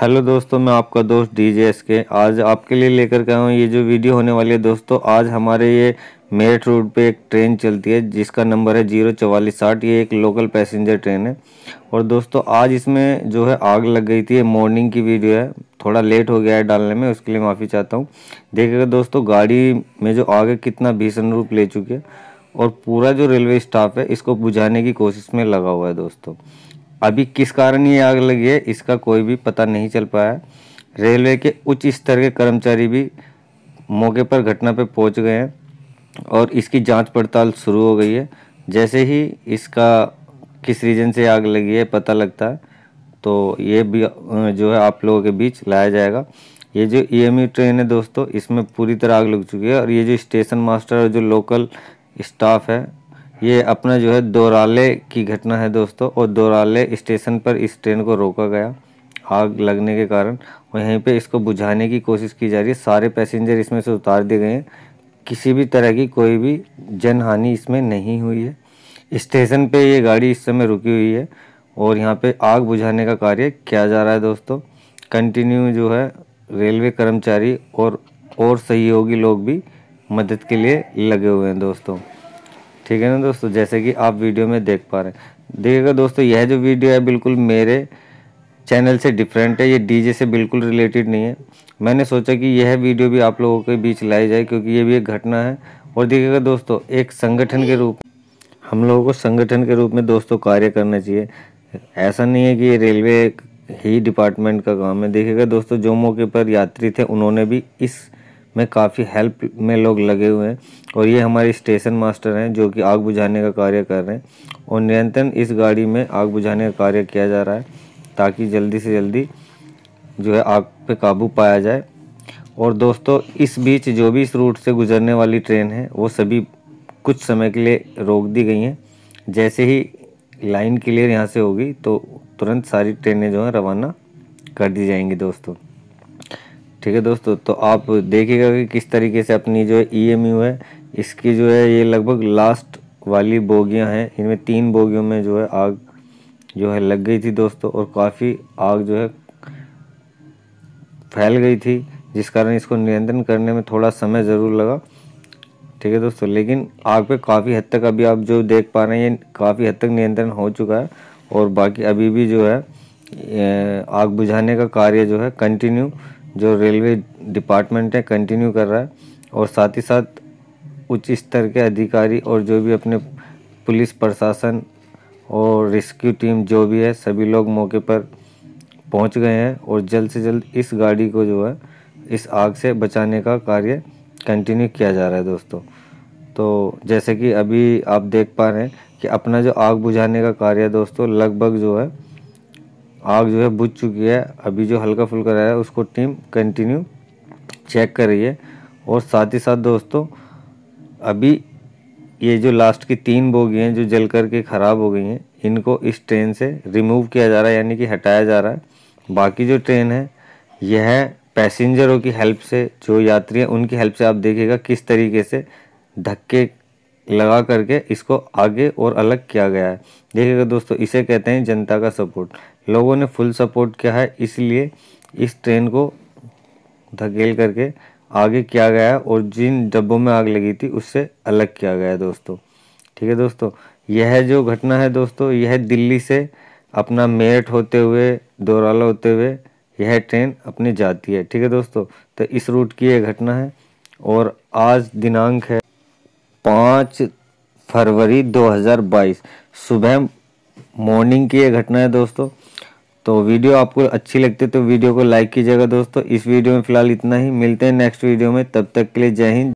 hello दोस्तों मैं आपका दोस्त डी जे एस के आज आपके लिए लेकर के आया हूँ ये जो वीडियो होने वाली है दोस्तों आज हमारे ये मेरठ रोड पे एक ट्रेन चलती है जिसका नंबर है जीरो चवालीस साठ ये एक लोकल पैसेंजर ट्रेन है और दोस्तों आज इसमें जो है आग लग गई थी ये मॉर्निंग की वीडियो है थोड़ा लेट हो गया है डालने में उसके लिए माफ़ी चाहता हूँ देखेगा दोस्तों गाड़ी में जो आग है कितना भीषण रूप ले चुकी है और पूरा जो रेलवे स्टाफ है इसको बुझाने की कोशिश में लगा हुआ है दोस्तों अभी किस कारण ये आग लगी है इसका कोई भी पता नहीं चल पाया रेलवे के उच्च स्तर के कर्मचारी भी मौके पर घटना पर पहुंच गए हैं और इसकी जांच पड़ताल शुरू हो गई है जैसे ही इसका किस रीजन से आग लगी है पता लगता है तो ये भी जो है आप लोगों के बीच लाया जाएगा ये जो ई e e ट्रेन है दोस्तों इसमें पूरी तरह आग लग चुकी है और ये जो स्टेशन मास्टर और जो लोकल स्टाफ है ये अपना जो है दोराले की घटना है दोस्तों और दोराले स्टेशन पर इस ट्रेन को रोका गया आग लगने के कारण यहीं पे इसको बुझाने की कोशिश की जा रही है सारे पैसेंजर इसमें से उतार दिए गए हैं किसी भी तरह की कोई भी जनहानि इसमें नहीं हुई है स्टेशन पे ये गाड़ी इस समय रुकी हुई है और यहाँ पे आग बुझाने का कार्य किया जा रहा है दोस्तों कंटिन्यू जो है रेलवे कर्मचारी और और सहयोगी लोग भी मदद के लिए लगे हुए हैं दोस्तों ठीक है ना दोस्तों जैसे कि आप वीडियो में देख पा रहे हैं देखिएगा दोस्तों यह जो वीडियो है बिल्कुल मेरे चैनल से डिफरेंट है ये डीजे से बिल्कुल रिलेटेड नहीं है मैंने सोचा कि यह वीडियो भी आप लोगों के बीच लाई जाए क्योंकि ये भी एक घटना है और देखिएगा दोस्तों एक संगठन के रूप हम लोगों को संगठन के रूप में दोस्तों कार्य करना चाहिए ऐसा नहीं है कि ये रेलवे ही डिपार्टमेंट का काम है देखिएगा दोस्तों जो मौके पर यात्री थे उन्होंने भी इस में काफ़ी हेल्प में लोग लगे हुए हैं और ये हमारे स्टेशन मास्टर हैं जो कि आग बुझाने का कार्य कर रहे हैं और नियंत्रण इस गाड़ी में आग बुझाने का कार्य किया जा रहा है ताकि जल्दी से जल्दी जो है आग पे काबू पाया जाए और दोस्तों इस बीच जो भी इस रूट से गुजरने वाली ट्रेन है वो सभी कुछ समय के लिए रोक दी गई हैं जैसे ही लाइन क्लियर यहाँ से होगी तो तुरंत सारी ट्रेनें जो हैं रवाना कर दी जाएंगी दोस्तों ठीक है दोस्तों तो आप देखिएगा कि किस तरीके से अपनी जो ई एम यू है इसकी जो है ये लगभग लास्ट वाली बोगियां हैं इनमें तीन बोगियों में जो है आग जो है लग गई थी दोस्तों और काफ़ी आग जो है फैल गई थी जिस कारण इसको नियंत्रण करने में थोड़ा समय ज़रूर लगा ठीक है दोस्तों लेकिन आग पे काफ़ी हद तक अभी आप जो देख पा रहे हैं ये काफ़ी हद तक नियंत्रण हो चुका है और बाकी अभी भी जो है आग बुझाने का कार्य जो है कंटिन्यू जो रेलवे डिपार्टमेंट है कंटिन्यू कर रहा है और साथ ही साथ उच्च स्तर के अधिकारी और जो भी अपने पुलिस प्रशासन और रेस्क्यू टीम जो भी है सभी लोग मौके पर पहुंच गए हैं और जल्द से जल्द इस गाड़ी को जो है इस आग से बचाने का कार्य कंटिन्यू किया जा रहा है दोस्तों तो जैसे कि अभी आप देख पा रहे हैं कि अपना जो आग बुझाने का कार्य दोस्तों लगभग जो है आग जो है बुझ चुकी है अभी जो हल्का फुल्का रहा है उसको टीम कंटिन्यू चेक कर रही है और साथ ही साथ दोस्तों अभी ये जो लास्ट की तीन बोगी हैं जो जल करके ख़राब हो गई हैं इनको इस ट्रेन से रिमूव किया जा रहा है यानी कि हटाया जा रहा है बाकी जो ट्रेन है यह पैसेंजरों की हेल्प से जो यात्री हैं उनकी हेल्प से आप देखिएगा किस तरीके से धक्के लगा करके इसको आगे और अलग किया गया है देखिएगा दोस्तों इसे कहते हैं जनता का सपोर्ट लोगों ने फुल सपोर्ट किया है इसलिए इस ट्रेन को धकेल करके आगे किया गया है और जिन डब्बों में आग लगी थी उससे अलग किया गया है दोस्तों ठीक है दोस्तों यह जो घटना है दोस्तों यह दिल्ली से अपना मेरठ होते हुए दौराला होते हुए यह ट्रेन अपनी जाती है ठीक है दोस्तों तो इस रूट की यह घटना है और आज दिनांक है पाँच फरवरी 2022 सुबह मॉर्निंग की ये घटना है दोस्तों तो वीडियो आपको अच्छी लगती है तो वीडियो को लाइक कीजिएगा दोस्तों इस वीडियो में फिलहाल इतना ही मिलते हैं नेक्स्ट वीडियो में तब तक के लिए जय हिंद